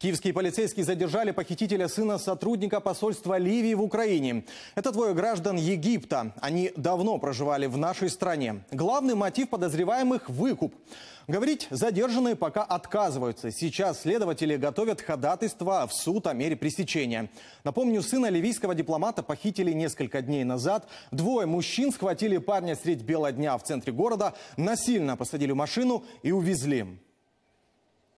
Киевские полицейские задержали похитителя сына сотрудника посольства Ливии в Украине. Это двое граждан Египта. Они давно проживали в нашей стране. Главный мотив подозреваемых – выкуп. Говорить задержанные пока отказываются. Сейчас следователи готовят ходатайство в суд о мере пресечения. Напомню, сына ливийского дипломата похитили несколько дней назад. Двое мужчин схватили парня средь бела дня в центре города, насильно посадили в машину и увезли.